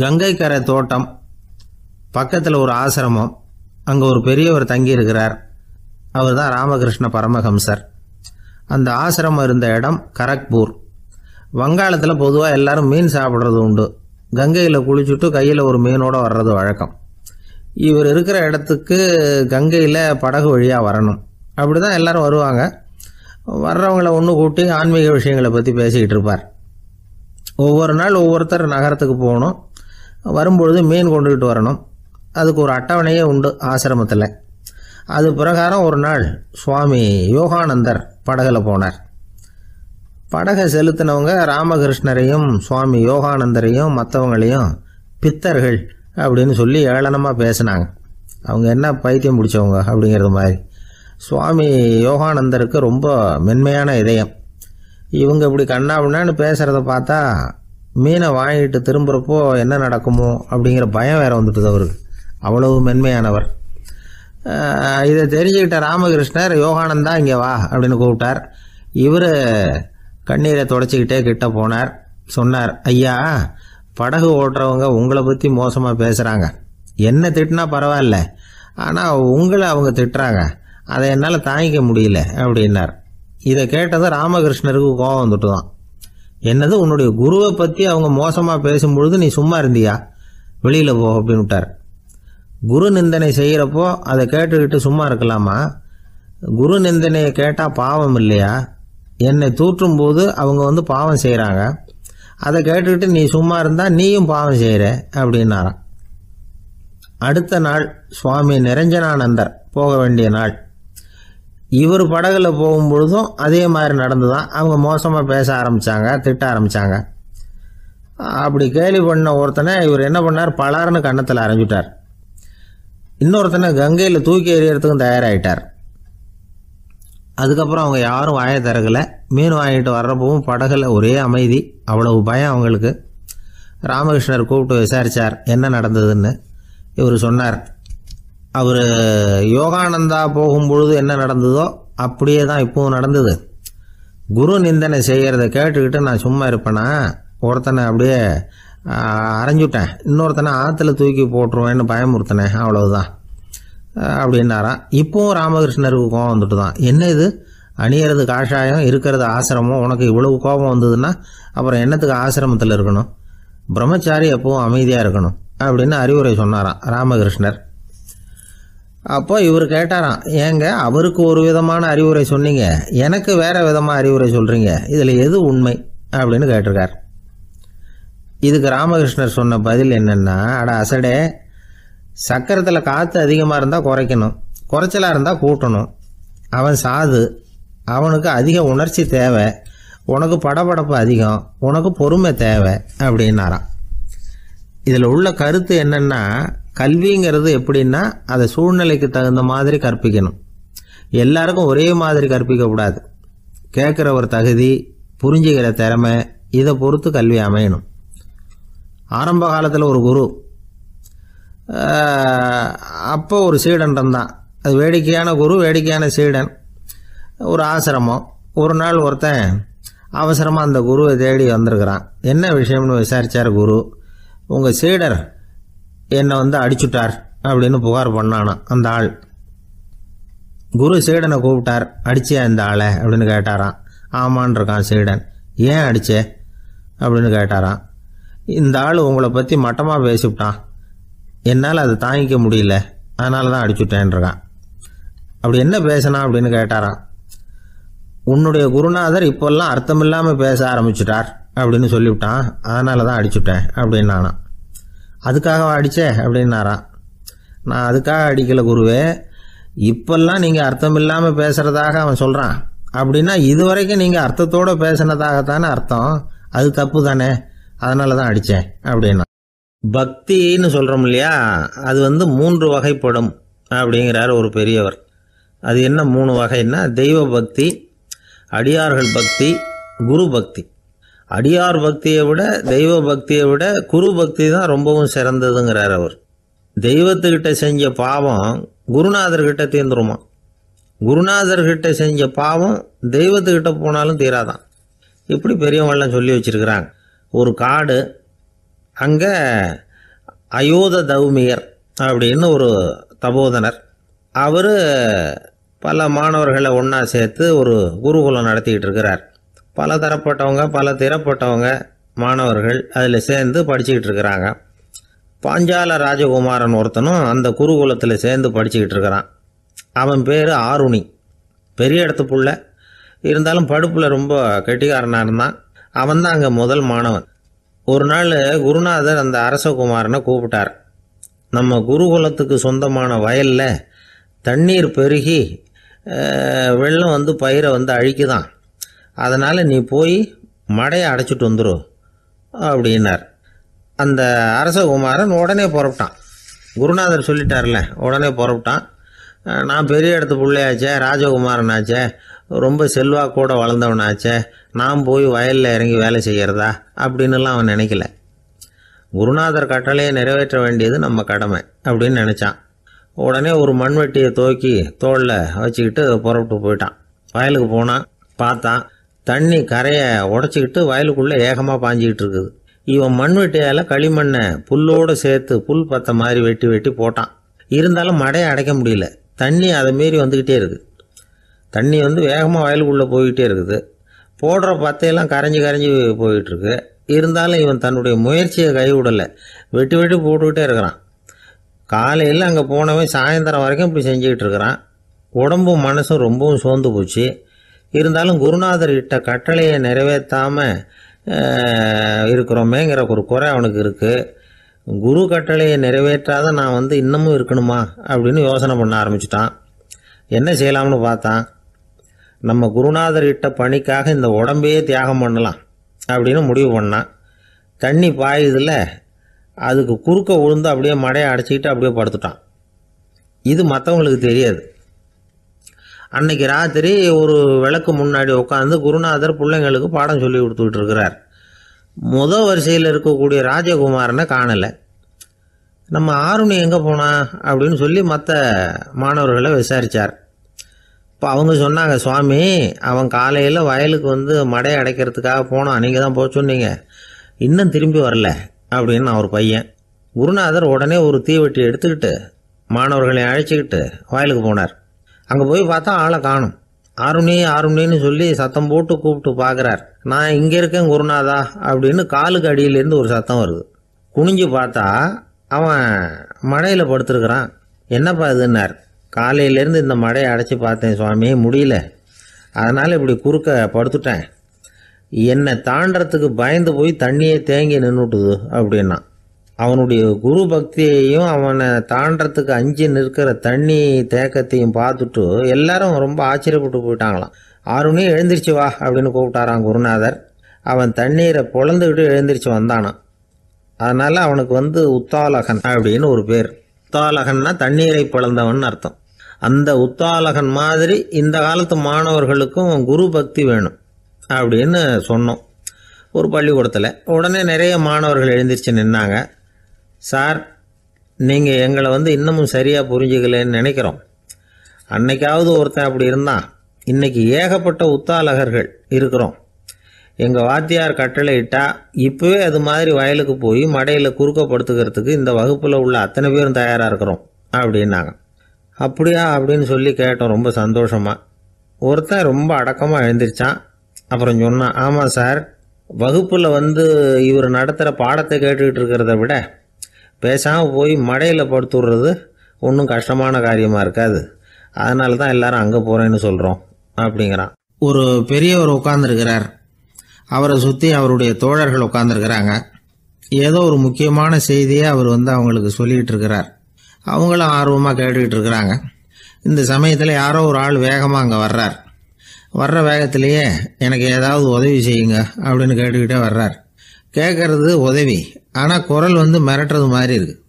கங்கைக்கரை தோட்டம் பக்கத்தில் ஒரு ஆசிரமம் அங்கே ஒரு பெரியவர் தங்கியிருக்கிறார் அவர் தான் ராமகிருஷ்ண பரமஹம்சர் அந்த ஆசிரமம் இருந்த இடம் கரக்பூர் வங்காளத்தில் பொதுவாக எல்லாரும் மீன் சாப்பிட்றது உண்டு கங்கையில் குளிச்சுட்டு கையில் ஒரு மீனோடு வர்றது வழக்கம் இவர் இருக்கிற இடத்துக்கு கங்கையில் படகு வழியாக வரணும் அப்படி தான் எல்லோரும் வருவாங்க வர்றவங்கள ஒன்று கூட்டி ஆன்மீக விஷயங்களை பற்றி பேசிக்கிட்டு இருப்பார் ஒவ்வொரு நாள் ஒவ்வொருத்தர் நகரத்துக்கு போகணும் வரும்பொழுது மீன் கொண்டுக்கிட்டு வரணும் அதுக்கு ஒரு அட்டவணையே உண்டு ஆசிரமத்தில் அது பிரகாரம் ஒரு நாள் சுவாமி யோகானந்தர் படகில் போனார் படகை செலுத்தினவங்க ராமகிருஷ்ணரையும் சுவாமி யோகானந்தரையும் மற்றவங்களையும் பித்தர்கள் அப்படின்னு சொல்லி ஏளனமாக பேசினாங்க அவங்க என்ன பைத்தியம் பிடிச்சவங்க அப்படிங்கிறது மாதிரி சுவாமி யோகானந்தருக்கு ரொம்ப மென்மையான இதயம் இவங்க இப்படி கண்ணா பேசுகிறத பார்த்தா மீனை வாங்கிட்டு திரும்புகிறப்போ என்ன நடக்குமோ அப்படிங்கிற பயம் வேறு வந்துட்டுது அவருக்கு அவ்வளவு மென்மையானவர் இதை தெரிஞ்சுக்கிட்ட ராமகிருஷ்ணர் யோகானந்தா இங்கே வா அப்படின்னு கூப்பிட்டார் இவர் கண்ணீரை தொடச்சிக்கிட்டே கிட்ட போனார் சொன்னார் ஐயா படகு ஓட்டுறவங்க உங்களை பற்றி மோசமாக பேசுகிறாங்க என்ன திட்டினா பரவாயில்ல ஆனால் உங்களை அவங்க திட்டுறாங்க அதை என்னால் தாங்கிக்க முடியல அப்படின்னார் இதை கேட்டதும் ராமகிருஷ்ணருக்கு கோபம் வந்துட்டு தான் என்னது உன்னுடைய குருவை பற்றி அவங்க மோசமாக பேசும்பொழுது நீ சும்மா இருந்தியா வெளியில் போ அப்படின்னு குரு நிந்தனை செய்கிறப்போ அதை கேட்டுக்கிட்டு சும்மா இருக்கலாமா குரு நிந்தனையை கேட்டால் பாவம் இல்லையா என்னை தூற்றும் போது அவங்க வந்து பாவம் செய்கிறாங்க அதை கேட்டுக்கிட்டு நீ சும்மா இருந்தால் நீயும் பாவம் செய்கிற அப்படின்னாராம் அடுத்த நாள் சுவாமி நிரஞ்சனானந்தர் போக வேண்டிய நாள் இவர் படகுல போகும்பொழுதும் அதே மாதிரி நடந்து தான் அவங்க மோசமாக பேச ஆரம்பித்தாங்க திட்ட ஆரம்பித்தாங்க அப்படி கேலி பண்ண ஒருத்தனை இவர் என்ன பண்ணார் பலாருன்னு கன்னத்தில் அரைஞ்சிட்டார் இன்னொருத்தனை கங்கையில் தூக்கி எறியறதுக்கும் தயாராகிட்டார் அதுக்கப்புறம் அவங்க யாரும் வாயை திறக்கலை மீன் வாங்கிட்டு வர்றப்பவும் படகுல ஒரே அமைதி அவ்வளவு பயம் அவங்களுக்கு ராமகிருஷ்ணர் கூப்பிட்டு விசாரித்தார் என்ன நடந்ததுன்னு இவர் சொன்னார் அவர் யோகானந்தா போகும்பொழுது என்ன நடந்ததோ அப்படியே தான் இப்போவும் நடந்தது குரு நிந்தனை செய்கிறத கேட்டுக்கிட்டு நான் சும்மா இருப்பேனா ஒருத்தனை அப்படியே அரைஞ்சுட்டேன் இன்னொருத்தனை ஆற்றுல தூக்கி போட்டுருவேன்னு பயமுறுத்தினேன் அவ்வளவுதான் அப்படின்னாரா இப்போவும் ராமகிருஷ்ணருக்கு கோபம் வந்துட்டு தான் என்ன இது அணியறது காஷாயம் இருக்கிறது ஆசிரமம் உனக்கு இவ்வளவு கோபம் வந்ததுன்னா அப்புறம் என்னத்துக்கு ஆசிரமத்தில் இருக்கணும் பிரம்மச்சாரி எப்பவும் அமைதியாக இருக்கணும் அப்படின்னு அறிவுரை சொன்னாராம் ராமகிருஷ்ணர் அப்போ இவர் கேட்டாராம் ஏங்க அவருக்கு ஒரு விதமான அறிவுரை சொன்னீங்க எனக்கு வேறு விதமாக அறிவுரை சொல்கிறீங்க இதில் எது உண்மை அப்படின்னு கேட்டிருக்கார் இதுக்கு ராமகிருஷ்ணர் சொன்ன பதில் என்னென்னா அட அசடே சக்கரத்தில் காற்று அதிகமாக இருந்தால் குறைக்கணும் குறைச்சலாக இருந்தால் கூட்டணும் அவன் சாது அவனுக்கு அதிக உணர்ச்சி தேவை உனக்கு படபடப்பு அதிகம் உனக்கு பொறுமை தேவை அப்படின்னாராம் இதில் உள்ள கருத்து என்னென்னா கல்விங்கிறது எப்படின்னா அதை சூழ்நிலைக்கு தகுந்த மாதிரி கற்பிக்கணும் எல்லாருக்கும் ஒரே மாதிரி கற்பிக்கக்கூடாது கேட்குற ஒரு தகுதி புரிஞ்சுக்கிற திறமை இதை பொறுத்து கல்வி அமையணும் ஆரம்ப காலத்தில் ஒரு குரு அப்போ ஒரு சீடன் இருந்தான் அது வேடிக்கையான குரு வேடிக்கையான சீடன் ஒரு ஆசிரமம் ஒரு நாள் ஒருத்தன் அவசரமாக அந்த குருவை தேடி வந்திருக்கிறான் என்ன விஷயம்னு விசாரித்தார் குரு உங்கள் சீடர் என்னை வந்து அடிச்சுட்டார் அப்படின்னு புகார் பண்ணானா அந்த ஆள் குரு சீடனை கூப்பிட்டார் அடிச்சே அந்த ஆளை அப்படின்னு கேட்டாரான் ஆமான் இருக்கான் சீடன் ஏன் அடிச்சே அப்படின்னு கேட்டாரான் இந்த ஆள் உங்களை பற்றி மட்டமாக பேசிவிட்டான் என்னால் அதை தாங்கிக்க முடியல அதனால தான் அடிச்சுட்டேன்ருக்கான் அப்படி என்ன பேசினா அப்படின்னு கேட்டாரான் உன்னுடைய குருநாதர் இப்போல்லாம் அர்த்தமில்லாமல் பேச ஆரம்பிச்சிட்டார் அப்படின்னு சொல்லிவிட்டான் அதனால தான் அடிச்சுட்டேன் அப்படின்னு நானான் அதுக்காக அடித்தே அப்படின்னாராம் நான் அதுக்காக அடிக்கலை குருவே இப்பெல்லாம் நீங்கள் அர்த்தம் இல்லாமல் பேசுகிறதாக அவன் சொல்கிறான் அப்படின்னா இது வரைக்கும் நீங்கள் அர்த்தத்தோடு பேசினதாகத்தானே அர்த்தம் அது தப்பு தானே அதனால தான் அடித்தேன் அப்படின்னா பக்தின்னு சொல்கிறோம் இல்லையா அது வந்து மூன்று வகைப்படும் அப்படிங்கிறார் ஒரு பெரியவர் அது என்ன மூணு வகைன்னா தெய்வ பக்தி அடியார்கள் பக்தி குரு பக்தி அடியார் பக்தியை விட தெய்வ பக்தியை விட குரு பக்தி தான் ரொம்பவும் சிறந்ததுங்கிறார் அவர் தெய்வத்துக்கிட்ட செஞ்ச பாவம் குருநாதர்கிட்ட தீர்ந்துருமா குருநாதர்கிட்ட செஞ்ச பாவம் தெய்வத்துக்கிட்ட போனாலும் தீராதான் இப்படி பெரியவங்களாம் சொல்லி வச்சுருக்கிறாங்க ஒரு காடு அங்கே அயோத தௌமியர் அப்படின்னு ஒரு தபோதனர் அவர் பல மாணவர்களை ஒன்றா சேர்த்து ஒரு குருகுலம் நடத்திக்கிட்டு இருக்கிறார் பல தரப்பட்டவங்க பல திறப்பட்டவங்க மாணவர்கள் அதில் சேர்ந்து படிச்சுக்கிட்டு இருக்கிறாங்க பாஞ்சால ராஜகுமாரன் ஒருத்தனும் அந்த குருகுலத்தில் சேர்ந்து படிச்சுக்கிட்டு இருக்கிறான் அவன் பேர் ஆருணி பெரிய இடத்து புள்ள இருந்தாலும் படுப்பில் ரொம்ப கெட்டிக்காரனாக இருந்தான் அவன் தான் அங்கே முதல் மாணவன் ஒரு நாள் குருநாதர் அந்த அரசகுமாரனை கூப்பிட்டார் நம்ம குருகுலத்துக்கு சொந்தமான வயலில் தண்ணீர் பெருகி வெள்ளம் வந்து பயிரை வந்து அழிக்குதான் அதனால் நீ போய் மடையை அடைச்சிட்டு வந்துடு அப்படின்னார் அந்த அரசகுமாரன் உடனே புறப்பட்டான் குருநாதர் சொல்லிட்டார்ல உடனே புறப்பட்டான் நான் பெரிய இடத்து பிள்ளையாச்சே ராஜகுமாரன் ஆச்சே ரொம்ப செல்வா கூட வளர்ந்தவனாச்சே நான் போய் வயலில் இறங்கி வேலை செய்கிறதா அப்படின்னுலாம் அவன் நினைக்கல குருநாதர் கட்டளையை நிறைவேற்ற வேண்டியது நம்ம கடமை அப்படின்னு நினச்சான் உடனே ஒரு மண்வெட்டியை தோக்கி தோளில் வச்சுக்கிட்டு புறப்பட்டு போயிட்டான் வயலுக்கு போனான் பார்த்தான் தண்ணி கரையை உடச்சிக்கிட்டு வயலுக்குள்ளே ஏகமாக பாஞ்சிக்கிட்டு இருக்குது இவன் மண் வெட்டியால் களிமண்ணை புல்லோடு சேர்த்து புல் பற்ற மாதிரி வெட்டி வெட்டி போட்டான் இருந்தாலும் மடையை அடைக்க முடியல தண்ணி அதை மீறி வந்துக்கிட்டே இருக்குது தண்ணி வந்து வேகமாக வயலுக்குள்ளே போய்கிட்டே இருக்குது போடுற பத்தையெல்லாம் கரைஞ்சி கரைஞ்சி போயிட்டுருக்கு இருந்தாலும் இவன் தன்னுடைய முயற்சியை கைவிடலை வெட்டி வெட்டி போட்டுக்கிட்டே இருக்கிறான் காலையில் அங்கே போனவன் சாயந்தரம் வரைக்கும் இப்படி செஞ்சுக்கிட்டு இருக்கிறான் உடம்பும் மனசும் ரொம்பவும் சோர்ந்து போச்சு இருந்தாலும் குருநாதர் இட்ட கட்டளையை நிறைவேற்றாமல் இருக்கிறோமேங்கிற ஒரு குறை அவனுக்கு இருக்குது குரு கட்டளையை நிறைவேற்றாத நான் வந்து இன்னமும் இருக்கணுமா அப்படின்னு யோசனை பண்ண ஆரம்பிச்சிட்டான் என்ன செய்யலாம்னு பார்த்தான் நம்ம குருநாதர் இட்ட பணிக்காக இந்த உடம்பையே தியாகம் பண்ணலாம் அப்படின்னு முடிவு பண்ணான் தண்ணி பாயுதில் அதுக்கு குறுக்க உழுந்து அப்படியே மடையை அடைச்சிக்கிட்டு அப்படியே படுத்துட்டான் இது மற்றவங்களுக்கு தெரியாது அன்னைக்கு ராத்திரி ஒரு விளக்கு முன்னாடி உட்காந்து குருநாதர் பிள்ளைங்களுக்கு பாடம் சொல்லி கொடுத்துக்கிட்டு இருக்கிறார் முத வரிசையில் இருக்கக்கூடிய ராஜகுமாரனை காணலை நம்ம ஆருணி எங்கே போனா அப்படின்னு சொல்லி மற்ற மாணவர்களை விசாரித்தார் இப்போ அவங்க சொன்னாங்க சுவாமி அவன் காலையில் வயலுக்கு வந்து மடை அடைக்கிறதுக்காக போனான் நீங்கள் தான் போக சொன்னீங்க இன்னும் திரும்பி வரல அப்படின்னு அவர் பையன் குருநாதர் உடனே ஒரு தீவெட்டி எடுத்துக்கிட்டு மாணவர்களை அழைச்சிக்கிட்டு வயலுக்கு போனார் அங்கே போய் பார்த்தா ஆளை காணும் ஆருணி ஆருணின்னு சொல்லி சத்தம் போட்டு கூப்பிட்டு பார்க்குறார் நான் இங்கே இருக்கேன் குருநாதா அப்படின்னு காலுக்கு அடியிலேருந்து ஒரு சத்தம் வருது குனிஞ்சு பார்த்தா அவன் மழையில் படுத்துருக்குறான் என்னப்பா இதுன்னார் காலையிலேருந்து இந்த மழையை அடைச்சி பார்த்தேன் சுவாமி முடியல அதனால் இப்படி குறுக்க படுத்துட்டேன் என்னை தாண்டறதுக்கு பயந்து போய் தண்ணியே தேங்கி நின்றுட்டுது அப்படின்னா அவனுடைய குரு பக்தியையும் அவனை தாண்டறதுக்கு அஞ்சு நிற்கிற தண்ணி தேக்கத்தையும் பார்த்துட்டு எல்லாரும் ரொம்ப ஆச்சரியப்பட்டு போயிட்டாங்களாம் ஆறு எழுந்திரிச்சு வா அப்படின்னு கூப்பிட்டாரான் குருநாதர் அவன் தண்ணீரை பொழந்துக்கிட்டு எழுந்திரிச்சு வந்தானான் அதனால் அவனுக்கு வந்து உத்தாலகன் அப்படின்னு ஒரு பேர் உத்தாலகன்னா தண்ணீரை பிளந்தவன் அர்த்தம் அந்த உத்தாலகன் மாதிரி இந்த காலத்து மாணவர்களுக்கும் குரு பக்தி வேணும் அப்படின்னு சொன்னோம் ஒரு பள்ளிக்கூடத்தில் உடனே நிறைய மாணவர்கள் எழுந்திரிச்சு நின்னாங்க சார் நீங்கள் எங்களை வந்து இன்னமும் சரியாக புரிஞ்சுக்கலன்னு நினைக்கிறோம் அன்னைக்காவது ஒருத்தன் அப்படி இருந்தான் இன்னைக்கு ஏகப்பட்ட உத்தாலகர்கள் இருக்கிறோம் எங்கள் வாத்தியார் கட்டளை இட்டால் இப்போவே அது மாதிரி வயலுக்கு போய் மடையில் குறுக்கப்படுத்துக்கிறதுக்கு இந்த வகுப்பில் உள்ள அத்தனை பேரும் தயாராக இருக்கிறோம் அப்படின்னாங்க அப்படியா அப்படின்னு சொல்லி கேட்டோம் ரொம்ப சந்தோஷமாக ஒருத்தன் ரொம்ப அடக்கமாக எழுந்திரிச்சான் அப்புறம் சொன்னான் ஆமாம் சார் வகுப்பில் வந்து இவர் நடத்துகிற பாடத்தை கேட்டுக்கிட்டு இருக்கிறத விட பேசாமல் போய் மடையில் படுத்துடுறது ஒன்றும் கஷ்டமான காரியமாக இருக்காது அதனால தான் எல்லாரும் அங்கே போகிறேன்னு சொல்கிறோம் அப்படிங்கிறான் ஒரு பெரியவர் உட்கார்ந்துருக்கிறார் அவரை சுற்றி அவருடைய தோழர்கள் உட்காந்துருக்கிறாங்க ஏதோ ஒரு முக்கியமான செய்தியை அவர் வந்து அவங்களுக்கு சொல்லிகிட்டு இருக்கிறார் அவங்களும் ஆர்வமாக கேட்டுக்கிட்டு இருக்கிறாங்க இந்த சமயத்தில் யாரோ ஒரு ஆள் வேகமாக அங்கே வர்றார் வர்ற வேகத்திலேயே எனக்கு ஏதாவது உதவி செய்யுங்க அப்படின்னு கேட்டுக்கிட்டே வர்றார் கேட்கறது உதவி ஆனால் குரல் வந்து மிரட்டுறது மாதிரி இருக்குது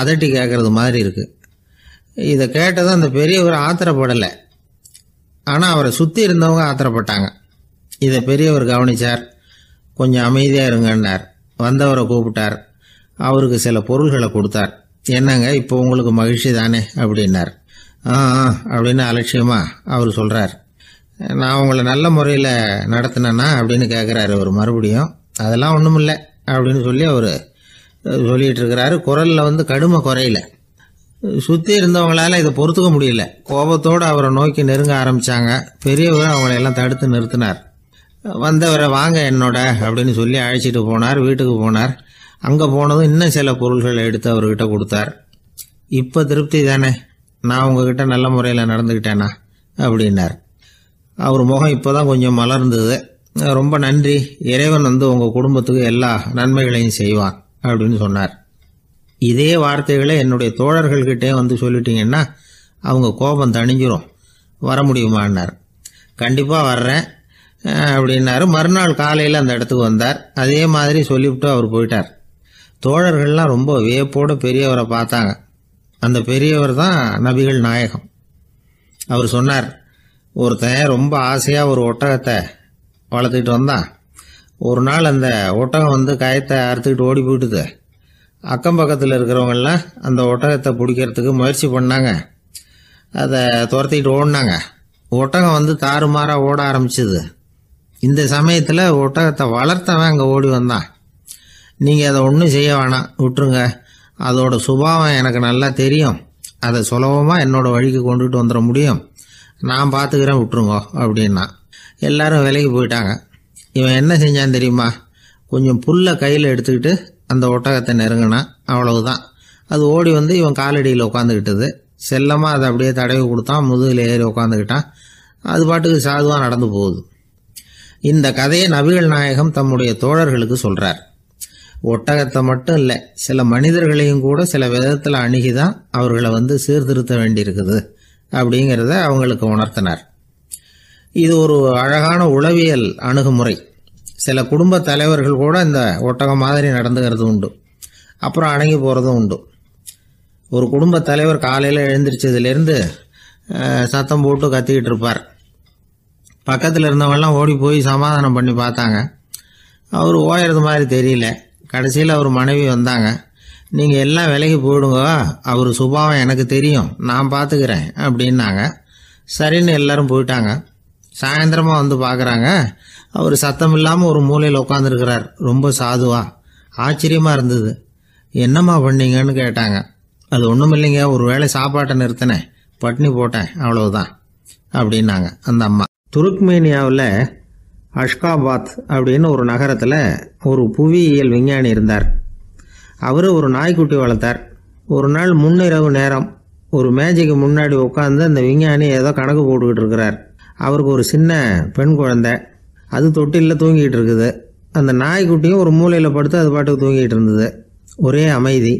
அதட்டி கேட்குறது மாதிரி இருக்குது இதை கேட்டதும் அந்த பெரியவர் ஆத்திரப்படலை ஆனால் அவரை சுற்றி இருந்தவங்க ஆத்திரப்பட்டாங்க இதை பெரியவர் கவனித்தார் கொஞ்சம் அமைதியாக இருங்கன்னார் வந்தவரை கூப்பிட்டார் அவருக்கு சில பொருள்களை கொடுத்தார் என்னங்க இப்போ உங்களுக்கு மகிழ்ச்சி தானே அப்படின்னார் ஆ அப்படின்னு அலட்சியமாக அவர் சொல்கிறார் நான் உங்களை நல்ல முறையில் நடத்தினேன்னா அப்படின்னு கேட்குறாரு அவர் மறுபடியும் அதெல்லாம் ஒன்றும் இல்லை அப்படின்னு சொல்லி அவர் சொல்லிகிட்டு இருக்கிறாரு குரலில் வந்து கடுமை குறையில சுற்றி இருந்தவங்களால் இதை பொறுத்துக்க முடியல கோபத்தோடு அவரை நோக்கி நெருங்க ஆரம்பித்தாங்க பெரியவர் அவங்களையெல்லாம் தடுத்து நிறுத்தினார் வந்தவரை வாங்க என்னோட அப்படின்னு சொல்லி அழைச்சிட்டு போனார் வீட்டுக்கு போனார் அங்கே போனதும் இன்னும் சில பொருள்களை எடுத்து அவர்கிட்ட கொடுத்தார் இப்போ திருப்தி தானே நான் உங்ககிட்ட நல்ல முறையில் நடந்துக்கிட்டேனா அப்படின்னார் அவர் முகம் இப்போ தான் கொஞ்சம் மலர்ந்தது ரொம்ப நன்றி இறைவன் வந்து உங்கள் குடும்பத்துக்கு எல்லா நன்மைகளையும் செய்வான் அப்படின்னு சொன்னார் இதே வார்த்தைகளை என்னுடைய தோழர்கள்கிட்டே வந்து சொல்லிட்டீங்கன்னா அவங்க கோபம் தணிஞ்சிரும் வர முடியுமான்னார் கண்டிப்பாக வர்றேன் அப்படின்னாரு மறுநாள் காலையில் அந்த இடத்துக்கு வந்தார் அதே மாதிரி சொல்லிவிட்டு அவர் போயிட்டார் தோழர்கள்லாம் ரொம்ப வியப்போடு பெரியவரை பார்த்தாங்க அந்த பெரியவர் தான் நபிகள் நாயகம் அவர் சொன்னார் ஒருத்தன் ரொம்ப ஆசையாக ஒரு ஒட்டகத்தை வளர்த்துக்கிட்டு வந்தான் ஒரு நாள் அந்த ஒட்டகம் வந்து காயத்தை அறுத்துக்கிட்டு ஓடி போயிட்டுது அக்கம் பக்கத்தில் இருக்கிறவங்கெல்லாம் அந்த ஒட்டகத்தை பிடிக்கிறதுக்கு முயற்சி பண்ணாங்க அதை துரத்திக்கிட்டு ஓடினாங்க ஒட்டகம் வந்து தாறுமாறாக ஓட ஆரம்பிச்சிது இந்த சமயத்தில் ஒட்டகத்தை வளர்த்தவன் அங்கே ஓடி வந்தான் நீங்கள் அதை ஒன்றும் செய்ய வேணாம் விட்டுருங்க அதோட சுபாவம் எனக்கு நல்லா தெரியும் அதை சுலபமாக என்னோடய வழிக்கு கொண்டுகிட்டு வந்துட முடியும் நான் பார்த்துக்கிறேன் விட்டுருங்கோ அப்படின்னா எல்லாரும் விலைக்கு போயிட்டாங்க இவன் என்ன செஞ்சான் தெரியுமா கொஞ்சம் புல்லை கையில் எடுத்துக்கிட்டு அந்த ஒட்டகத்தை நெருங்கினான் அவ்வளவுதான் அது ஓடி வந்து இவன் காலடியில் உட்காந்துக்கிட்டது செல்லமாக அதை அப்படியே தடவி கொடுத்தான் முதுகில் ஏறி உட்காந்துக்கிட்டான் அது பாட்டுக்கு சாதுவாக நடந்து போகுது இந்த கதையை நபிகள் நாயகம் தம்முடைய தோழர்களுக்கு சொல்கிறார் ஒட்டகத்தை மட்டும் இல்லை சில மனிதர்களையும் கூட சில விதத்தில் அணுகி தான் அவர்களை வந்து சீர்திருத்த வேண்டியிருக்குது அப்படிங்கிறத அவங்களுக்கு உணர்த்தினார் இது ஒரு அழகான உளவியல் அணுகுமுறை சில குடும்ப தலைவர்கள் கூட இந்த ஒட்டகம் மாதிரி நடந்துகிறது உண்டு அப்புறம் அடங்கி போகிறதும் உண்டு ஒரு குடும்ப தலைவர் காலையில் எழுந்திரிச்சதுலேருந்து சத்தம் போட்டு கத்திக்கிட்டு இருப்பார் பக்கத்தில் இருந்தவங்கலாம் ஓடி போய் சமாதானம் பண்ணி பார்த்தாங்க அவர் ஓயறது மாதிரி தெரியல கடைசியில் அவர் மனைவி வந்தாங்க நீங்கள் எல்லாம் விலைக்கு போயிடுங்க அவர் சுபாவம் எனக்கு தெரியும் நான் பார்த்துக்கிறேன் அப்படின்னாங்க சரின்னு எல்லாரும் போயிட்டாங்க சாயந்தரமாக வந்து பார்க்குறாங்க அவர் சத்தம் இல்லாமல் ஒரு மூலையில் உட்காந்துருக்கிறார் ரொம்ப சாதுவா ஆச்சரியமாக இருந்தது என்னம்மா பண்ணீங்கன்னு கேட்டாங்க அது ஒன்றும் இல்லைங்க ஒரு வேளை சாப்பாட்டை நிறுத்தினேன் பட்னி போட்டேன் அவ்வளவுதான் அப்படின்னாங்க அந்த அம்மா துருக்மேனியாவில் அஷ்காபாத் அப்படின்னு ஒரு நகரத்தில் ஒரு புவியியல் விஞ்ஞானி இருந்தார் அவர் ஒரு நாய்க்குட்டி வளர்த்தார் ஒரு நாள் முன்னிரவு நேரம் ஒரு மேஜைக்கு முன்னாடி உட்காந்து அந்த விஞ்ஞானி ஏதோ கணக்கு போட்டுக்கிட்டு இருக்கிறார் அவருக்கு ஒரு சின்ன பெண் குழந்தை அது தொட்டிலில் தூங்கிக்கிட்டு இருக்குது அந்த நாய்க்குட்டியும் ஒரு மூலையில் படுத்து அது பாட்டுக்கு தூங்கிட்டு இருந்தது ஒரே அமைதி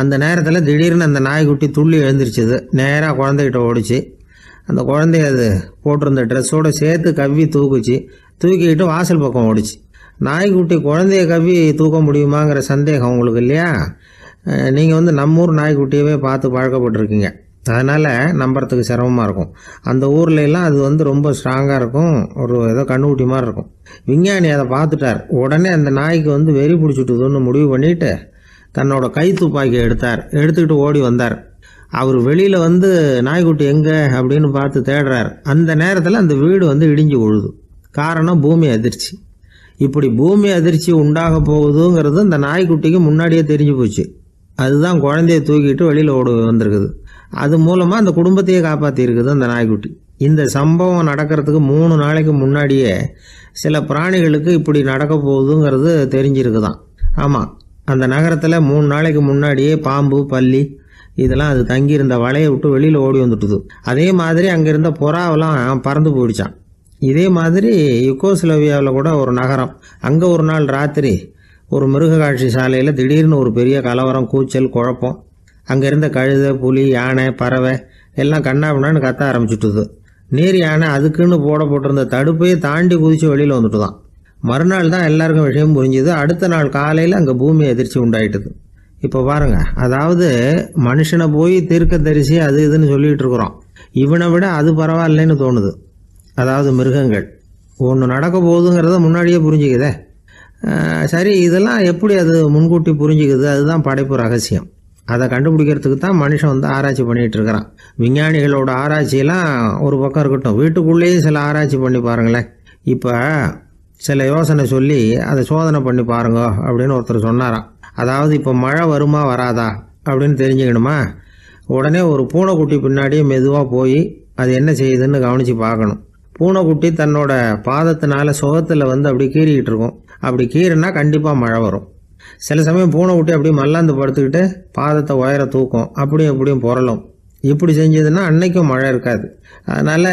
அந்த நேரத்தில் திடீர்னு அந்த நாய்க்குட்டி துள்ளி எழுந்திரிச்சது நேராக குழந்தைகிட்ட ஓடிச்சு அந்த குழந்தைய அது போட்டிருந்த ட்ரெஸ்ஸோடு சேர்த்து கவ்வி தூக்குச்சு தூக்கிக்கிட்டு வாசல் பக்கம் ஓடிச்சு நாய்க்குட்டி குழந்தைய கவ்வி தூக்க முடியுமாங்கிற சந்தேகம் உங்களுக்கு இல்லையா நீங்கள் வந்து நம்மூர் நாய்க்குட்டியவே பார்த்து பழக்கப்பட்டிருக்கீங்க அதனால் நம்புறதுக்கு சிரமமாக இருக்கும் அந்த ஊரில் எல்லாம் அது வந்து ரொம்ப ஸ்ட்ராங்காக இருக்கும் ஒரு ஏதோ கண்ணுக்குட்டி மாதிரி இருக்கும் விஞ்ஞானி அதை பார்த்துட்டார் உடனே அந்த நாய்க்கு வந்து வெறி பிடிச்சிட்டுதுன்னு முடிவு பண்ணிவிட்டு தன்னோட கை துப்பாக்கி எடுத்தார் எடுத்துக்கிட்டு ஓடி வந்தார் அவர் வெளியில் வந்து நாய்க்குட்டி எங்கே அப்படின்னு பார்த்து தேடுறார் அந்த நேரத்தில் அந்த வீடு வந்து இடிஞ்சு விழுது காரணம் பூமி அதிர்ச்சி இப்படி பூமி அதிர்ச்சி உண்டாக போகுதுங்கிறது அந்த நாய்க்குட்டிக்கு முன்னாடியே தெரிஞ்சு போச்சு அதுதான் குழந்தைய தூக்கிட்டு வெளியில் ஓடு வந்திருக்குது அது மூலமாக அந்த குடும்பத்தையே காப்பாற்றிருக்குது அந்த நாய்க்குட்டி இந்த சம்பவம் நடக்கிறதுக்கு மூணு நாளைக்கு முன்னாடியே சில பிராணிகளுக்கு இப்படி நடக்க போகுதுங்கிறது தான் ஆமாம் அந்த நகரத்தில் மூணு நாளைக்கு முன்னாடியே பாம்பு பள்ளி இதெல்லாம் அது தங்கியிருந்த வலையை விட்டு வெளியில் ஓடி வந்துட்டுது அதே மாதிரி அங்கே இருந்த புறாவெல்லாம் பறந்து போயிடுச்சான் இதே மாதிரி யுகோஸ்லோவியாவில் கூட ஒரு நகரம் அங்கே ஒரு நாள் ராத்திரி ஒரு மிருக காட்சி சாலையில் திடீர்னு ஒரு பெரிய கலவரம் கூச்சல் குழப்பம் அங்கே இருந்த கழுதை புலி யானை பறவை எல்லாம் கண்ணாபின்னான்னு கத்த ஆரம்பிச்சுட்டுது நீர் யானை அதுக்குன்னு போட போட்டிருந்த தடுப்பையே தாண்டி குதித்து வெளியில் வந்துட்டு தான் மறுநாள் தான் எல்லாருக்கும் விஷயம் புரிஞ்சுது அடுத்த நாள் காலையில் அங்கே பூமி எதிர்ச்சி உண்டாயிட்டுது இப்போ பாருங்க அதாவது மனுஷனை போய் தீர்க்க தரிசி அது இதுன்னு சொல்லிகிட்டு இருக்கிறோம் இவனை விட அது பரவாயில்லைன்னு தோணுது அதாவது மிருகங்கள் ஒன்று நடக்க போகுதுங்கிறத முன்னாடியே புரிஞ்சுக்குதே சரி இதெல்லாம் எப்படி அது முன்கூட்டி புரிஞ்சுக்குது அதுதான் படைப்பு ரகசியம் அதை கண்டுபிடிக்கிறதுக்கு தான் மனுஷன் வந்து ஆராய்ச்சி பண்ணிகிட்டு இருக்கிறான் விஞ்ஞானிகளோட ஆராய்ச்சியெல்லாம் ஒரு பக்கம் இருக்கட்டும் வீட்டுக்குள்ளேயும் சில ஆராய்ச்சி பண்ணி பாருங்களேன் இப்போ சில யோசனை சொல்லி அதை சோதனை பண்ணி பாருங்க அப்படின்னு ஒருத்தர் சொன்னாராம் அதாவது இப்போ மழை வருமா வராதா அப்படின்னு தெரிஞ்சுக்கணுமா உடனே ஒரு பூனைக்குட்டி பின்னாடியே மெதுவாக போய் அது என்ன செய்யுதுன்னு கவனித்து பார்க்கணும் பூனைக்குட்டி தன்னோட பாதத்தினால சுகத்தில் வந்து அப்படி கீறிக்கிட்டு இருக்கும் அப்படி கீறினா கண்டிப்பாக மழை வரும் சில சமயம் பூனை விட்டு அப்படியே மல்லாந்து படுத்துக்கிட்டு பாதத்தை உயர தூக்கும் அப்படியும் அப்படியும் புரளும் இப்படி செஞ்சதுன்னா அன்னைக்கும் மழை இருக்காது அதனால்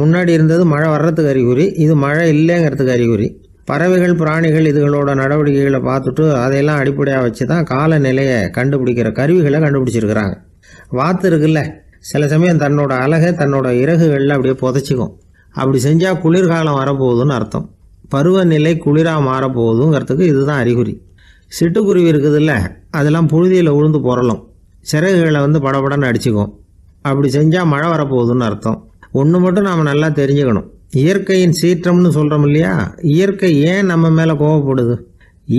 முன்னாடி இருந்தது மழை வர்றதுக்கு அறிகுறி இது மழை இல்லைங்கிறதுக்கு அறிகுறி பறவைகள் பிராணிகள் இதுகளோட நடவடிக்கைகளை பார்த்துட்டு அதையெல்லாம் அடிப்படையாக வச்சு தான் காலநிலையை கண்டுபிடிக்கிற கருவிகளை கண்டுபிடிச்சிருக்கிறாங்க வாத்து இருக்குல்ல சில சமயம் தன்னோட அழகை தன்னோட இறகுகளில் அப்படியே புதைச்சிக்கும் அப்படி செஞ்சால் குளிர்காலம் வரப்போகுதுன்னு அர்த்தம் பருவநிலை குளிராக மாறப்போகுதுங்கிறதுக்கு இதுதான் அறிகுறி சிட்டுக்குருவி இருக்குதுல்ல அதெல்லாம் புழுதியில் உளுந்து புரளும் சிறகுகளை வந்து படபடன்னு அடிச்சுக்கும் அப்படி செஞ்சால் மழை வரப்போகுதுன்னு அர்த்தம் ஒன்று மட்டும் நாம் நல்லா தெரிஞ்சுக்கணும் இயற்கையின் சீற்றம்னு சொல்கிறோம் இல்லையா இயற்கை ஏன் நம்ம மேலே கோவப்படுது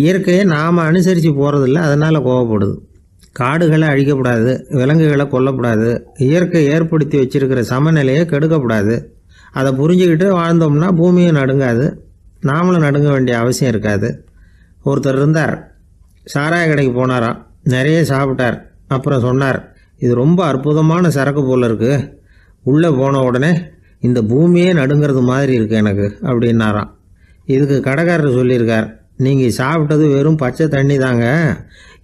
இயற்கையை நாம் அனுசரித்து போகிறதில்ல அதனால் கோவப்படுது காடுகளை அழிக்கக்கூடாது விலங்குகளை கொல்லக்கூடாது இயற்கை ஏற்படுத்தி வச்சிருக்கிற சமநிலையை கெடுக்கக்கூடாது அதை புரிஞ்சுக்கிட்டு வாழ்ந்தோம்னா பூமியும் நடுங்காது நாமளும் நடுங்க வேண்டிய அவசியம் இருக்காது ஒருத்தர் இருந்தார் சாராய கடைக்கு போனாராம் நிறைய சாப்பிட்டார் அப்புறம் சொன்னார் இது ரொம்ப அற்புதமான சரக்கு போல் இருக்குது உள்ளே போன உடனே இந்த பூமியே நடுங்கிறது மாதிரி இருக்குது எனக்கு அப்படின்னாராம் இதுக்கு கடைக்காரர் சொல்லியிருக்கார் நீங்கள் சாப்பிட்டது வெறும் பச்சை தண்ணி தாங்க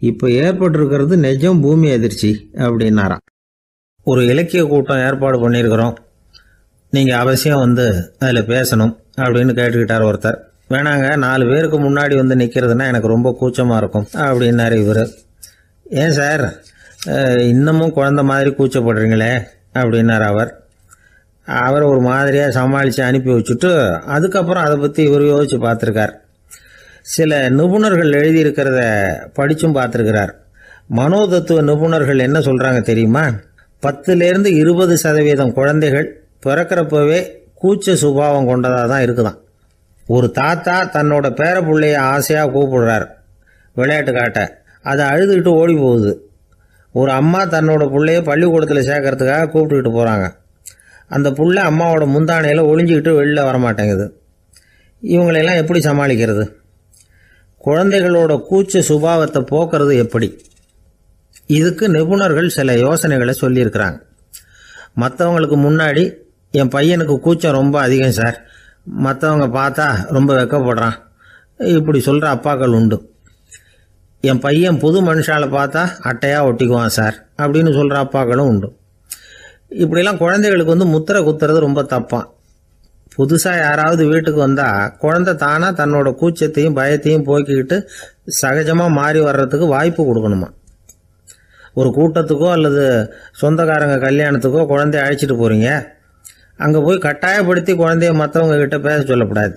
இப்போ ஏற்பட்டிருக்கிறது நிஜம் பூமி அதிர்ச்சி அப்படின்னாராம் ஒரு இலக்கிய கூட்டம் ஏற்பாடு பண்ணியிருக்கிறோம் நீங்கள் அவசியம் வந்து அதில் பேசணும் அப்படின்னு கேட்டுக்கிட்டார் ஒருத்தர் வேணாங்க நாலு பேருக்கு முன்னாடி வந்து நிற்கிறதுனா எனக்கு ரொம்ப கூச்சமாக இருக்கும் அப்படின்னாரு இவர் ஏன் சார் இன்னமும் குழந்த மாதிரி கூச்சப்படுறீங்களே அப்படின்னார் அவர் அவர் ஒரு மாதிரியாக சமாளித்து அனுப்பி வச்சுட்டு அதுக்கப்புறம் அதை பற்றி இவர் யோசித்து பார்த்துருக்கார் சில நிபுணர்கள் எழுதியிருக்கிறத படித்தும் பார்த்துருக்கிறார் மனோதத்துவ நிபுணர்கள் என்ன சொல்கிறாங்க தெரியுமா பத்துலேருந்து இருபது சதவீதம் குழந்தைகள் பிறக்கிறப்பவே கூச்ச சுபாவம் கொண்டதாக தான் இருக்குதான் ஒரு தாத்தா தன்னோட பேர பிள்ளைய ஆசையாக கூப்பிடுறார் விளையாட்டு காட்ட அதை அழுதுகிட்டு ஓடி போகுது ஒரு அம்மா தன்னோட பிள்ளைய பள்ளிக்கூடத்தில் சேர்க்கறதுக்காக கூப்பிட்டுக்கிட்டு போகிறாங்க அந்த புள்ள அம்மாவோட முந்தானையில் ஒளிஞ்சிக்கிட்டு வெளியில் வரமாட்டேங்குது இவங்களையெல்லாம் எப்படி சமாளிக்கிறது குழந்தைகளோட கூச்ச சுபாவத்தை போக்குறது எப்படி இதுக்கு நிபுணர்கள் சில யோசனைகளை சொல்லியிருக்கிறாங்க மற்றவங்களுக்கு முன்னாடி என் பையனுக்கு கூச்சம் ரொம்ப அதிகம் சார் மற்றவங்க பார்த்தா ரொம்ப வெக்கப்படுறான் இப்படி சொல்கிற அப்பாக்கள் உண்டு என் பையன் புது மனுஷால் பார்த்தா அட்டையாக ஒட்டிக்குவான் சார் அப்படின்னு சொல்கிற அப்பாக்களும் உண்டு இப்படிலாம் குழந்தைகளுக்கு வந்து முத்திரை குத்துறது ரொம்ப தப்பான் புதுசாக யாராவது வீட்டுக்கு வந்தால் குழந்தை தானாக தன்னோட கூச்சத்தையும் பயத்தையும் போக்கிக்கிட்டு சகஜமாக மாறி வர்றதுக்கு வாய்ப்பு கொடுக்கணுமா ஒரு கூட்டத்துக்கோ அல்லது சொந்தக்காரங்க கல்யாணத்துக்கோ குழந்தைய அழைச்சிட்டு போகிறீங்க அங்கே போய் கட்டாயப்படுத்தி குழந்தைய மற்றவங்க கிட்ட பேச சொல்லக்கூடாது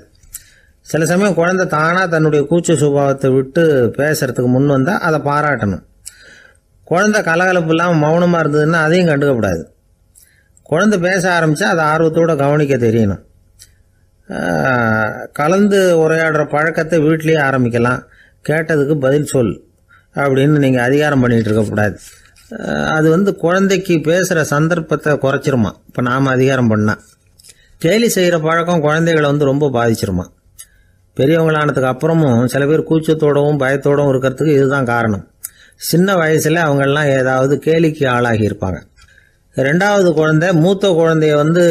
சில சமயம் குழந்தை தானாக தன்னுடைய கூச்ச சுபாவத்தை விட்டு பேசுகிறதுக்கு முன் வந்தால் அதை பாராட்டணும் குழந்தை கலகலப்பு இல்லாமல் மௌனமாக இருந்ததுன்னா அதையும் கண்டுக்கப்படாது குழந்தை பேச ஆரம்பித்தா அதை ஆர்வத்தோடு கவனிக்க தெரியணும் கலந்து உரையாடுற பழக்கத்தை வீட்லேயே ஆரம்பிக்கலாம் கேட்டதுக்கு பதில் சொல் அப்படின்னு நீங்கள் அதிகாரம் பண்ணிகிட்டு இருக்கக்கூடாது அது வந்து குழந்தைக்கு பேசுகிற சந்தர்ப்பத்தை குறைச்சிருமா இப்போ நாம் அதிகாரம் பண்ணால் கேலி செய்கிற பழக்கம் குழந்தைகளை வந்து ரொம்ப பாதிச்சிருமா பெரியவங்களானதுக்கு அப்புறமும் சில பேர் கூச்சத்தோடவும் பயத்தோடவும் இருக்கிறதுக்கு இதுதான் காரணம் சின்ன வயசில் அவங்கெல்லாம் ஏதாவது கேலிக்கு ஆளாகி இருப்பாங்க ரெண்டாவது குழந்தை மூத்த குழந்தைய வந்து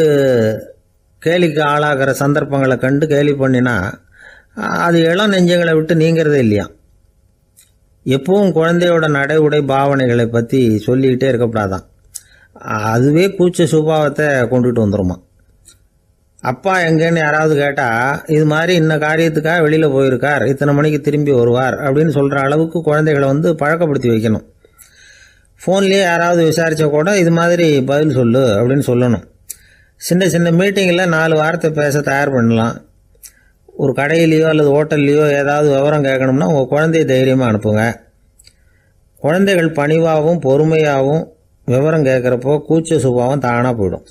கேலிக்கு ஆளாகிற சந்தர்ப்பங்களை கண்டு கேலி பண்ணினா அது இளம் நெஞ்சங்களை விட்டு நீங்கிறதே இல்லையா எப்பவும் குழந்தையோட நடை உடை பாவனைகளை பற்றி சொல்லிக்கிட்டே இருக்கக்கூடாதான் அதுவே கூச்ச சுபாவத்தை கொண்டுட்டு வந்துடுமா அப்பா எங்கேன்னு யாராவது கேட்டால் இது மாதிரி இன்ன காரியத்துக்காக வெளியில் போயிருக்கார் இத்தனை மணிக்கு திரும்பி வருவார் அப்படின்னு சொல்கிற அளவுக்கு குழந்தைகளை வந்து பழக்கப்படுத்தி வைக்கணும் ஃபோன்லேயே யாராவது விசாரித்தா கூட இது மாதிரி பதில் சொல்லு அப்படின்னு சொல்லணும் சின்ன சின்ன மீட்டிங்கில் நாலு வார்த்தை பேச தயார் பண்ணலாம் ஒரு கடையிலையோ அல்லது ஹோட்டல்லையோ ஏதாவது விவரம் கேட்கணும்னா உங்கள் குழந்தைய தைரியமாக அனுப்புங்க குழந்தைகள் பணிவாகவும் பொறுமையாகவும் விவரம் கேட்குறப்போ கூச்ச சுபாவம் தானாக போயிடும்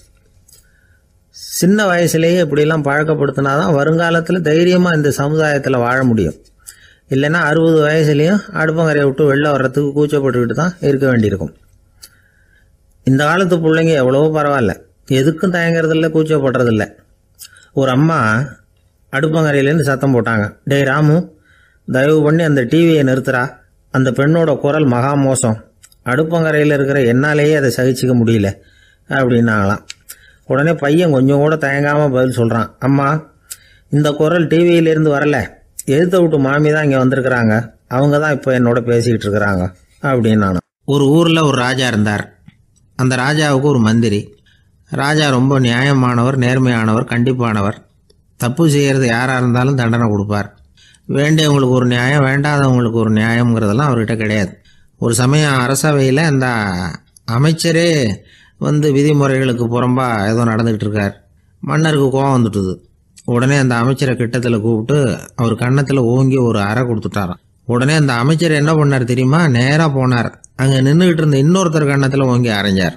சின்ன வயசுலேயே இப்படிலாம் பழக்கப்படுத்தினா தான் வருங்காலத்தில் தைரியமாக இந்த சமுதாயத்தில் வாழ முடியும் இல்லைன்னா அறுபது வயசுலேயும் அடுப்பங்கரையை விட்டு வெளில வர்றதுக்கு கூச்சப்பட்டுக்கிட்டு தான் இருக்க வேண்டியிருக்கும் இந்த காலத்து பிள்ளைங்க எவ்வளவோ பரவாயில்ல எதுக்கும் தயங்குறதில்ல கூச்சப்படுறதில்ல ஒரு அம்மா அடுப்பங்கரையிலேருந்து சத்தம் போட்டாங்க டே ராமு தயவு பண்ணி அந்த டிவியை நிறுத்துறா அந்த பெண்ணோட குரல் மகா மோசம் அடுப்பங்கரையில் இருக்கிற என்னாலேயே அதை சகிச்சிக்க முடியல அப்படின்னாங்களாம் உடனே பையன் கொஞ்சம் கூட தயங்காமல் பதில் சொல்கிறான் அம்மா இந்த குரல் டிவியிலேருந்து வரல எழுத்த விட்டு மாமி தான் இங்கே வந்திருக்கிறாங்க அவங்க தான் இப்போ என்னோட பேசிக்கிட்டு இருக்கிறாங்க அப்படின்னு ஒரு ஊரில் ஒரு ராஜா இருந்தார் அந்த ராஜாவுக்கு ஒரு மந்திரி ராஜா ரொம்ப நியாயமானவர் நேர்மையானவர் கண்டிப்பானவர் தப்பு செய்கிறது யாராக இருந்தாலும் தண்டனை கொடுப்பார் வேண்டியவங்களுக்கு ஒரு நியாயம் வேண்டாதவங்களுக்கு ஒரு நியாயங்கிறதெல்லாம் அவர்கிட்ட கிடையாது ஒரு சமயம் அரசவையில் அந்த அமைச்சரே வந்து விதிமுறைகளுக்கு புறம்பாக ஏதோ நடந்துக்கிட்டு இருக்கார் மன்னருக்கு கோவம் வந்துட்டுது உடனே அந்த அமைச்சரை கிட்டத்தில் கூப்பிட்டு அவர் கன்னத்தில் ஓங்கி ஒரு அறை கொடுத்துட்டாராம் உடனே அந்த அமைச்சர் என்ன பண்ணார் தெரியுமா நேராக போனார் அங்கே நின்றுக்கிட்டு இருந்த இன்னொருத்தர் கன்னத்தில் ஓங்கி அரைஞ்சார்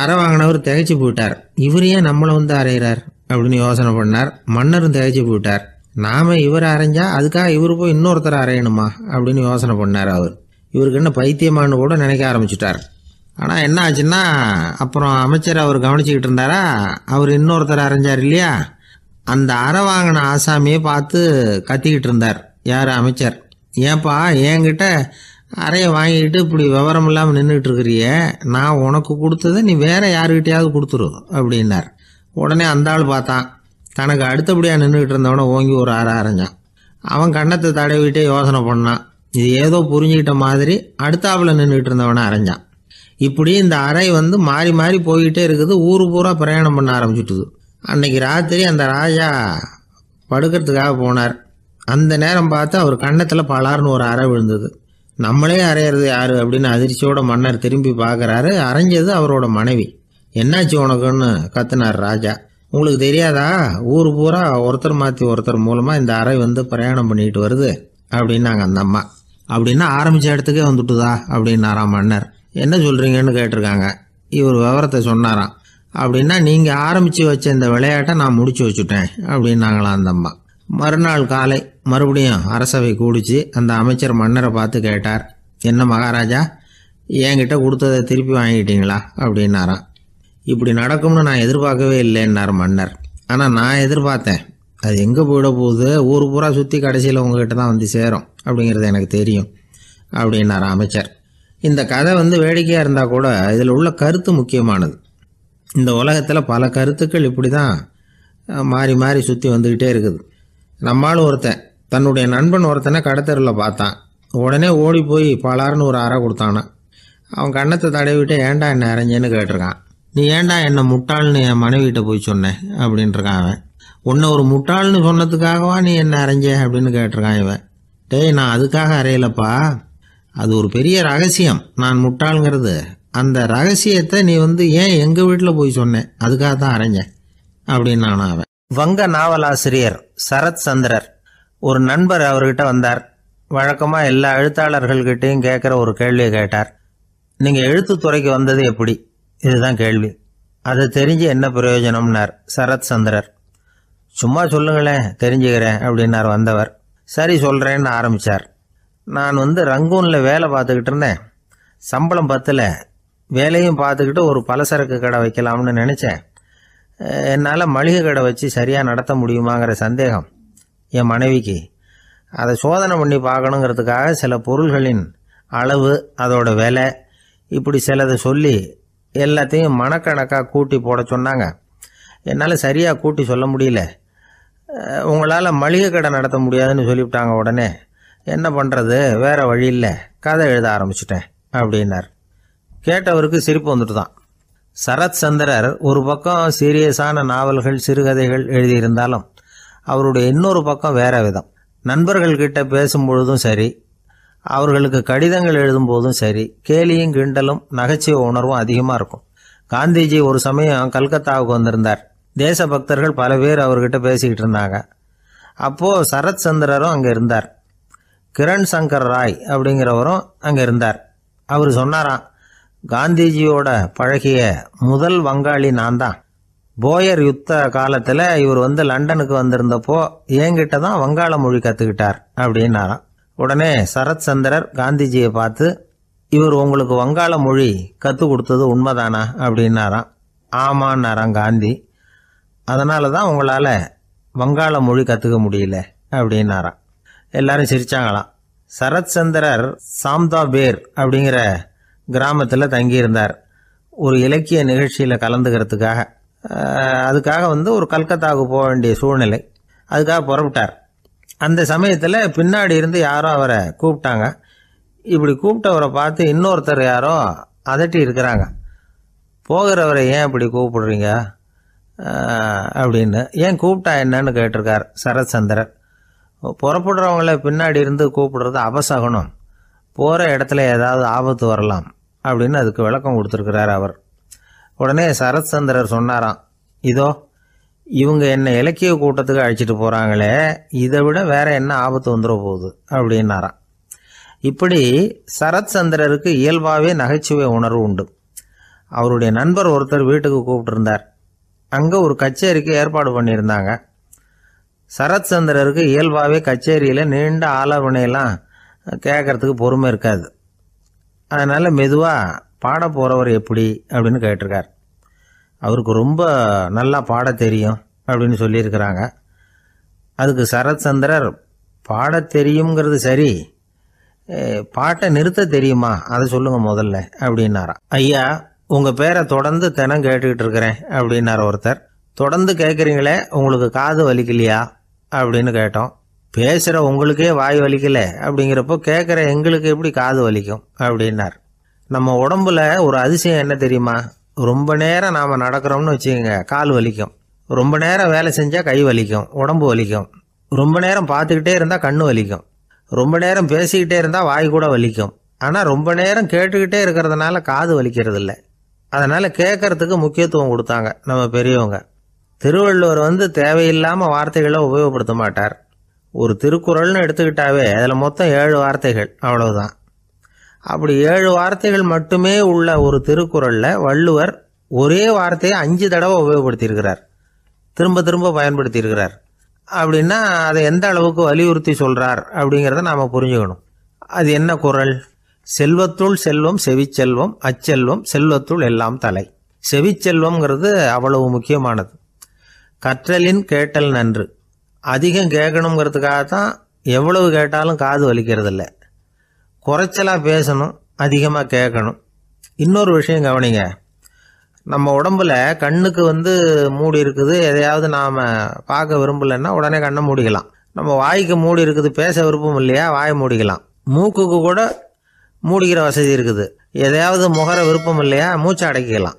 அறை வாங்கினவர் திகைச்சு போயிட்டார் இவரையே நம்மளை வந்து அரைகிறார் அப்படின்னு யோசனை பண்ணார் மன்னரும் தேய்ச்சி போயிட்டார் நாம் இவர் அரைஞ்சா அதுக்காக இவர் போய் இன்னொருத்தர் அரையணுமா அப்படின்னு யோசனை பண்ணார் அவர் இவருக்கு என்ன பைத்தியமானு கூட நினைக்க ஆரம்பிச்சிட்டார் ஆனால் என்ன ஆச்சுன்னா அப்புறம் அமைச்சர் அவர் கவனிச்சுக்கிட்டு இருந்தாரா அவர் இன்னொருத்தர் அரைஞ்சார் இல்லையா அந்த அரை வாங்கின ஆசாமியை பார்த்து கத்திக்கிட்டு இருந்தார் யார் அமைச்சர் ஏன்பா என்கிட்ட அறையை வாங்கிக்கிட்டு இப்படி விவரம் இல்லாமல் நின்றுட்டு இருக்கிறியே நான் உனக்கு கொடுத்ததை நீ வேற யாருக்கிட்டையாவது கொடுத்துரு அப்படின்னார் உடனே அந்த ஆள் பார்த்தான் தனக்கு அடுத்தபடியாக நின்றுக்கிட்டு இருந்தவனை ஓங்கி ஒரு ஆற அரைஞ்சான் அவன் கண்ணத்தை தடவிட்டே யோசனை பண்ணான் இது ஏதோ புரிஞ்சுக்கிட்ட மாதிரி அடுத்தாப்பில் நின்றுக்கிட்டு இருந்தவனை அரைஞ்சான் இப்படி இந்த அறை வந்து மாறி மாறி போய்கிட்டே இருக்குது ஊர் பூரா பிரயாணம் பண்ண ஆரம்பிச்சுட்டுது அன்னைக்கு ராத்திரி அந்த ராஜா படுக்கிறதுக்காக போனார் அந்த நேரம் பார்த்து அவர் கண்ணத்தில் பலார்னு ஒரு அறை விழுந்தது நம்மளே அரைகிறது யார் அப்படின்னு அதிர்ச்சியோட மன்னர் திரும்பி பார்க்குறாரு அரைஞ்சது அவரோட மனைவி என்னாச்சு உனக்குன்னு கத்துனார் ராஜா உங்களுக்கு தெரியாதா ஊர் பூரா ஒருத்தர் மாற்றி ஒருத்தர் மூலமாக இந்த அறை வந்து பிரயாணம் பண்ணிட்டு வருது அப்படின்னாங்க அந்த அம்மா அப்படின்னா ஆரம்பித்த இடத்துக்கே வந்துட்டுதா அப்படின்னாராம் மன்னர் என்ன சொல்கிறீங்கன்னு கேட்டிருக்காங்க இவர் விவரத்தை சொன்னாராம் அப்படின்னா நீங்கள் ஆரம்பித்து வச்ச இந்த விளையாட்டை நான் முடிச்சு வச்சுட்டேன் அப்படின்னாங்களாம் அந்த அம்மா மறுநாள் காலை மறுபடியும் அரசவை கூடிச்சு அந்த அமைச்சர் மன்னரை பார்த்து கேட்டார் என்ன மகாராஜா என்கிட்ட கொடுத்ததை திருப்பி வாங்கிட்டீங்களா அப்படின்னாராம் இப்படி நடக்கும்னு நான் எதிர்பார்க்கவே இல்லைன்னார் மன்னர் ஆனால் நான் எதிர்பார்த்தேன் அது எங்கே போயிட போகுது ஊர் பூரா சுற்றி கடைசியில் உங்ககிட்ட தான் வந்து சேரும் அப்படிங்கிறது எனக்கு தெரியும் அப்படின்னார் அமைச்சர் இந்த கதை வந்து வேடிக்கையாக இருந்தால் கூட இதில் உள்ள கருத்து முக்கியமானது இந்த உலகத்தில் பல கருத்துக்கள் இப்படி தான் மாறி மாறி சுற்றி வந்துக்கிட்டே இருக்குது நம்மளும் ஒருத்தன் தன்னுடைய நண்பன் ஒருத்தனை கடத்தருவில் பார்த்தான் உடனே ஓடி போய் பலாருன்னு ஒரு அறை கொடுத்தானா அவன் கண்ணத்தை தடவிட்டு ஏண்டா என்ன அரைஞ்சேன்னு கேட்டிருக்கான் நீ ஏண்டா என்னை முட்டாள்னு என் மனைவிகிட்ட போய் சொன்னேன் அப்படின்ட்டுருக்கான் அவன் உன்னை ஒரு முட்டாள்னு சொன்னதுக்காகவா நீ என்ன அரைஞ்ச அப்படின்னு கேட்டிருக்கான் இவன் டேய் நான் அதுக்காக அறையலப்பா அது ஒரு பெரிய ரகசியம் நான் முட்டாளுங்கிறது அந்த ரகசியத்தை நீ வந்து ஏன் எங்கள் வீட்டில் போய் சொன்னேன் அதுக்காக தான் அரைஞ்சேன் அப்படின்னு நான் அவன் வங்க நாவலாசிரியர் சரத் சந்திரர் ஒரு நண்பர் அவர்கிட்ட வந்தார் வழக்கமாக எல்லா எழுத்தாளர்கள்கிட்டையும் கேட்குற ஒரு கேள்வியை கேட்டார் நீங்கள் எழுத்துத்துறைக்கு வந்தது எப்படி இதுதான் கேள்வி அதை தெரிஞ்சு என்ன பிரயோஜனம்னார் சரத் சந்திரர் சும்மா சொல்லுங்களேன் தெரிஞ்சுக்கிறேன் அப்படின்னார் வந்தவர் சரி சொல்கிறேன்னு ஆரம்பித்தார் நான் வந்து ரங்கூனில் வேலை பார்த்துக்கிட்டு இருந்தேன் சம்பளம் பத்தில் வேலையும் பார்த்துக்கிட்டு ஒரு பலசரக்கு கடை வைக்கலாம்னு நினச்சேன் என்னால் மளிகை கடை வச்சு சரியாக நடத்த முடியுமாங்கிற சந்தேகம் என் மனைவிக்கு அதை சோதனை பண்ணி பார்க்கணுங்கிறதுக்காக சில பொருள்களின் அளவு அதோட விலை இப்படி சிலதை சொல்லி எல்லாத்தையும் மனக்கணக்காக கூட்டி போட சொன்னாங்க என்னால் சரியாக கூட்டி சொல்ல முடியல உங்களால் மளிகை கடை நடத்த முடியாதுன்னு சொல்லிவிட்டாங்க உடனே என்ன பண்ணுறது வேறு வழி இல்லை கதை எழுத ஆரம்பிச்சிட்டேன் அப்படின்னார் கேட்டவருக்கு சிரிப்பு வந்துட்டு தான் சரத் சந்திரர் ஒரு பக்கம் சீரியஸான நாவல்கள் சிறுகதைகள் எழுதியிருந்தாலும் அவருடைய இன்னொரு பக்கம் வேறு விதம் நண்பர்கள்கிட்ட பேசும்பொழுதும் சரி அவர்களுக்கு கடிதங்கள் எழுதும் போதும் சரி கேலியும் கிண்டலும் நகைச்சுவை உணர்வும் அதிகமாக இருக்கும் காந்திஜி ஒரு சமயம் கல்கத்தாவுக்கு வந்திருந்தார் தேசபக்தர்கள் பல பேர் அவர்கிட்ட பேசிக்கிட்டு இருந்தாங்க அப்போது சரத் சந்திரரும் அங்கே இருந்தார் கிரண் சங்கர் ராய் அப்படிங்கிறவரும் அங்கே இருந்தார் அவர் சொன்னாராம் காந்திஜியோட பழகிய முதல் வங்காளி நான் தான் போயர் யுத்த காலத்தில் இவர் வந்து லண்டனுக்கு வந்திருந்தப்போ என்கிட்ட தான் வங்காள மொழி கற்றுக்கிட்டார் அப்படின்னாராம் உடனே சரத் சந்திரர் காந்திஜியை பார்த்து இவர் உங்களுக்கு வங்காள மொழி கற்றுக் கொடுத்தது உண்மைதானா அப்படின்னாராம் ஆமான்னாராம் காந்தி அதனால தான் உங்களால் வங்காள மொழி கற்றுக்க முடியல அப்படின்னாராம் எல்லாரும் சிரித்தாங்களாம் சரத் சந்திரர் சாம்தா பேர் அப்படிங்கிற கிராமத்தில் தங்கியிருந்தார் ஒரு இலக்கிய நிகழ்ச்சியில் கலந்துக்கிறதுக்காக அதுக்காக வந்து ஒரு கல்கத்தாவுக்கு போக வேண்டிய சூழ்நிலை அதுக்காக புறப்பட்டார் அந்த சமயத்தில் பின்னாடி இருந்து யாரோ அவரை கூப்பிட்டாங்க இப்படி கூப்பிட்டவரை பார்த்து இன்னொருத்தர் யாரோ அதட்டி இருக்கிறாங்க போகிறவரை ஏன் இப்படி கூப்பிடுறீங்க அப்படின்னு ஏன் கூப்பிட்டா என்னன்னு கேட்டிருக்கார் சரத்சந்திரர் புறப்படுறவங்கள பின்னாடி இருந்து கூப்பிடுறது அபசகுணம் போகிற இடத்துல ஏதாவது ஆபத்து வரலாம் அப்படின்னு அதுக்கு விளக்கம் கொடுத்துருக்கிறார் அவர் உடனே சரத்சந்திரர் சொன்னாராம் இதோ இவங்க என்னை இலக்கிய கூட்டத்துக்கு அழைச்சிட்டு போகிறாங்களே இதை விட வேற என்ன ஆபத்து வந்துட போகுது அப்படின்னாராம் இப்படி சரத் சந்திரருக்கு இயல்பாகவே நகைச்சுவை உணர்வு உண்டு அவருடைய நண்பர் ஒருத்தர் வீட்டுக்கு கூப்பிட்டுருந்தார் அங்கே ஒரு கச்சேரிக்கு ஏற்பாடு பண்ணியிருந்தாங்க சரத் சந்திரருக்கு இயல்பாகவே கச்சேரியில் நீண்ட ஆலோசனையெல்லாம் கேட்கறதுக்கு பொறுமை இருக்காது அதனால் மெதுவாக பாட போகிறவர் எப்படி அப்படின்னு கேட்டிருக்கார் அவருக்கு ரொம்ப நல்லா பாட தெரியும் அப்படின்னு சொல்லியிருக்கிறாங்க அதுக்கு சரத் சந்திரர் பாட தெரியுங்கிறது சரி பாட்டை நிறுத்த தெரியுமா அதை சொல்லுங்கள் முதல்ல அப்படின்னாரா ஐயா உங்கள் பேரை தொடர்ந்து தினம் கேட்டுக்கிட்டு இருக்கிறேன் அப்படின்னார் ஒருத்தர் தொடர்ந்து கேட்குறீங்களே உங்களுக்கு காது வலிக்கலையா அப்படின்னு கேட்டோம் பேசுகிற உங்களுக்கே வாய் வலிக்கல அப்படிங்கிறப்போ கேட்குற எங்களுக்கு எப்படி காது வலிக்கும் அப்படின்னார் நம்ம உடம்புல ஒரு அதிசயம் என்ன தெரியுமா ரொம்ப நேரம் நாம் நடக்கிறோம்னு வச்சுக்கோங்க கால் வலிக்கும் ரொம்ப நேரம் வேலை செஞ்சால் கை வலிக்கும் உடம்பு வலிக்கும் ரொம்ப நேரம் பார்த்துக்கிட்டே இருந்தால் கண் வலிக்கும் ரொம்ப நேரம் பேசிக்கிட்டே இருந்தால் வாய் கூட வலிக்கும் ஆனால் ரொம்ப நேரம் கேட்டுக்கிட்டே இருக்கிறதுனால காது வலிக்கிறது இல்லை அதனால் கேட்கறதுக்கு முக்கியத்துவம் கொடுத்தாங்க நம்ம பெரியவங்க திருவள்ளுவர் வந்து தேவையில்லாமல் வார்த்தைகளை உபயோகப்படுத்த மாட்டார் ஒரு திருக்குறள்னு எடுத்துக்கிட்டாவே அதில் மொத்தம் ஏழு வார்த்தைகள் அவ்வளவுதான் அப்படி ஏழு வார்த்தைகள் மட்டுமே உள்ள ஒரு திருக்குறளில் வள்ளுவர் ஒரே வார்த்தையை அஞ்சு தடவை உபயோகப்படுத்தியிருக்கிறார் திரும்ப திரும்ப பயன்படுத்தியிருக்கிறார் அப்படின்னா அதை எந்த அளவுக்கு வலியுறுத்தி சொல்கிறார் அப்படிங்கிறத நாம் புரிஞ்சுக்கணும் அது என்ன குரல் செல்வத்துள் செல்வம் செவிச்செல்வம் அச்செல்வம் செல்வத்துள் எல்லாம் தலை செவிச்செல்வம்ங்கிறது அவ்வளவு முக்கியமானது கற்றலின் கேட்டல் நன்று அதிகம் கேட்கணுங்கிறதுக்காக தான் எவ்வளவு கேட்டாலும் காது இல்லை குறைச்சலாக பேசணும் அதிகமாக கேட்கணும் இன்னொரு விஷயம் கவனிங்க நம்ம உடம்புல கண்ணுக்கு வந்து மூடி இருக்குது எதையாவது நாம் பார்க்க விரும்பலைன்னா உடனே கண்ணை மூடிக்கலாம் நம்ம வாய்க்கு மூடி இருக்குது பேச விருப்பம் இல்லையா வாய் மூடிக்கலாம் மூக்குக்கு கூட மூடிக்கிற வசதி இருக்குது எதையாவது முகர விருப்பம் இல்லையா மூச்சை அடைக்கலாம்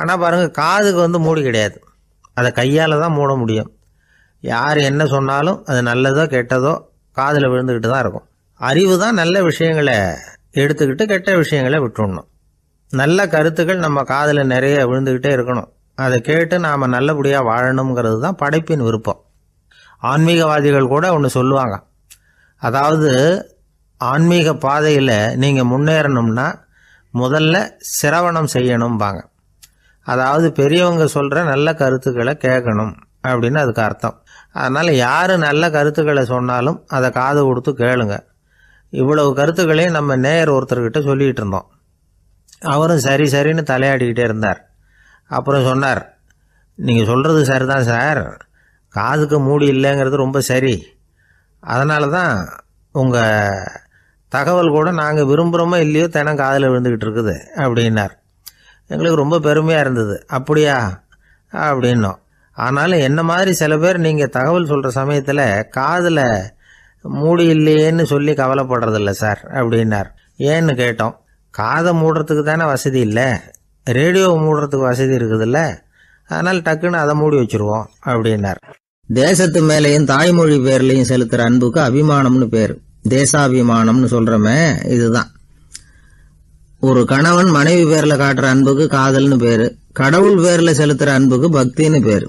ஆனால் பாருங்கள் காதுக்கு வந்து மூடி கிடையாது அதை கையால் தான் மூட முடியும் யார் என்ன சொன்னாலும் அது நல்லதோ கெட்டதோ காதில் விழுந்துக்கிட்டு தான் இருக்கும் அறிவு தான் நல்ல விஷயங்களை எடுத்துக்கிட்டு கெட்ட விஷயங்களை விட்டுடணும் நல்ல கருத்துக்கள் நம்ம காதில் நிறைய விழுந்துக்கிட்டே இருக்கணும் அதை கேட்டு நாம் நல்லபடியாக வாழணுங்கிறது தான் படைப்பின் விருப்பம் ஆன்மீகவாதிகள் கூட ஒன்று சொல்லுவாங்க அதாவது ஆன்மீக பாதையில் நீங்கள் முன்னேறணும்னா முதல்ல சிரவணம் செய்யணும்பாங்க அதாவது பெரியவங்க சொல்கிற நல்ல கருத்துக்களை கேட்கணும் அப்படின்னு அதுக்கு அர்த்தம் அதனால் யார் நல்ல கருத்துக்களை சொன்னாலும் அதை காது கொடுத்து கேளுங்கள் இவ்வளவு கருத்துக்களையும் நம்ம நேயர் ஒருத்தர்கிட்ட சொல்லிகிட்டு இருந்தோம் அவரும் சரி சரின்னு தலையாடிக்கிட்டே இருந்தார் அப்புறம் சொன்னார் நீங்கள் சொல்கிறது சரி தான் சார் காதுக்கு மூடி இல்லைங்கிறது ரொம்ப சரி அதனால தான் உங்கள் தகவல் கூட நாங்கள் விரும்புகிறோமோ இல்லையோ தினம் காதில் விழுந்துக்கிட்டு இருக்குது அப்படின்னார் எங்களுக்கு ரொம்ப பெருமையாக இருந்தது அப்படியா அப்படின்னோம் ஆனாலும் என்ன மாதிரி சில பேர் நீங்கள் தகவல் சொல்கிற சமயத்தில் காதில் மூடி இல்லையேன்னு சொல்லி கவலைப்படுறதில்ல சார் அப்படின்னார் ஏன்னு கேட்டோம் காதை மூடுறதுக்கு தானே வசதி இல்லை ரேடியோ மூடுறதுக்கு வசதி இருக்குதுல்ல அதனால் டக்குன்னு அதை மூடி வச்சுருவோம் அப்படின்னார் தேசத்து மேலேயும் தாய்மொழி பேர்லையும் செலுத்துகிற அன்புக்கு அபிமானம்னு பேர் தேசாபிமானம்னு சொல்கிறோமே இதுதான் ஒரு கணவன் மனைவி பேரில் காட்டுற அன்புக்கு காதல்னு பேர் கடவுள் பேரில் செலுத்துகிற அன்புக்கு பக்தின்னு பேர்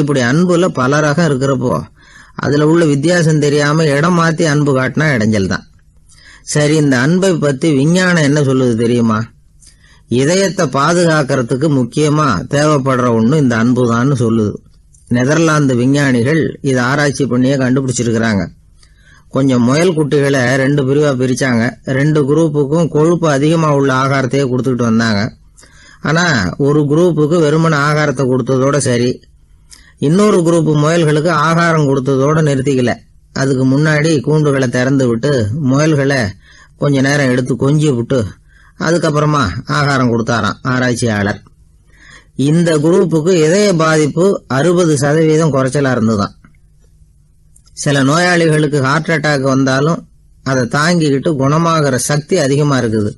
இப்படி அன்புல பல ரகம் இருக்கிறப்போ அதில் உள்ள வித்தியாசம் தெரியாமல் இடம் மாற்றி அன்பு காட்டினா இடைஞ்சல் தான் சரி இந்த அன்பை பற்றி விஞ்ஞானம் என்ன சொல்லுது தெரியுமா இதயத்தை பாதுகாக்கிறதுக்கு முக்கியமாக தேவைப்படுற ஒன்று இந்த அன்பு தான் சொல்லுது நெதர்லாந்து விஞ்ஞானிகள் இதை ஆராய்ச்சி பண்ணியே கண்டுபிடிச்சிருக்கிறாங்க கொஞ்சம் முயல் குட்டிகளை ரெண்டு பிரிவாக பிரித்தாங்க ரெண்டு குரூப்புக்கும் கொழுப்பு அதிகமாக உள்ள ஆகாரத்தையே கொடுத்துக்கிட்டு வந்தாங்க ஆனால் ஒரு குரூப்புக்கு வெறுமன ஆகாரத்தை கொடுத்ததோட சரி இன்னொரு குரூப் முயல்களுக்கு ஆகாரம் கொடுத்ததோடு நிறுத்திக்கல அதுக்கு முன்னாடி கூண்டுகளை திறந்து விட்டு முயல்களை கொஞ்ச நேரம் எடுத்து கொஞ்சி விட்டு அதுக்கப்புறமா ஆகாரம் கொடுத்தாராம் ஆராய்ச்சியாளர் இந்த குரூப்புக்கு இதய பாதிப்பு அறுபது சதவீதம் குறைச்சலாக இருந்துதான் சில நோயாளிகளுக்கு ஹார்ட் அட்டாக் வந்தாலும் அதை தாங்கிக்கிட்டு குணமாகிற சக்தி அதிகமாக இருக்குது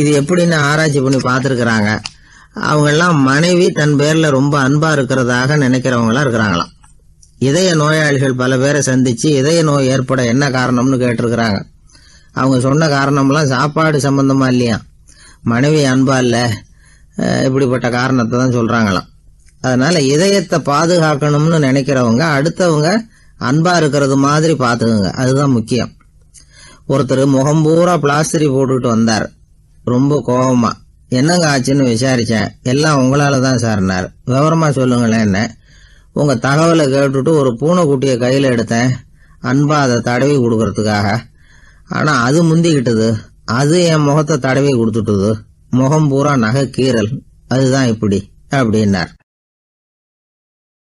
இது எப்படின்னு ஆராய்ச்சி பண்ணி பார்த்துருக்குறாங்க அவங்கெல்லாம் மனைவி தன் பேரில் ரொம்ப அன்பாக இருக்கிறதாக நினைக்கிறவங்களா இருக்கிறாங்களாம் இதய நோயாளிகள் பல பேரை சந்தித்து இதய நோய் ஏற்பட என்ன காரணம்னு கேட்டிருக்கிறாங்க அவங்க சொன்ன காரணம்லாம் சாப்பாடு சம்பந்தமா இல்லையா மனைவி அன்பா இல்லை இப்படிப்பட்ட காரணத்தை தான் சொல்கிறாங்களாம் அதனால் இதயத்தை பாதுகாக்கணும்னு நினைக்கிறவங்க அடுத்தவங்க அன்பாக இருக்கிறது மாதிரி பார்த்துக்குங்க அதுதான் முக்கியம் ஒருத்தர் முகம் பிளாஸ்டரி போட்டுக்கிட்டு வந்தார் ரொம்ப கோபமா என்னங்க ஆச்சுன்னு விசாரிச்சேன் எல்லாம் உங்களால தான் சார்னார் விவரமா என்ன உங்க தகவலை கேட்டுட்டு ஒரு பூனைக்குட்டியை கையில் எடுத்தேன் அன்பா அதை தடவி கொடுக்கறதுக்காக ஆனா அது முந்திக்கிட்டது அது என் முகத்தை தடவி கொடுத்துட்டுது முகம் பூரா நகை கீரல் அதுதான் இப்படி அப்படின்னார்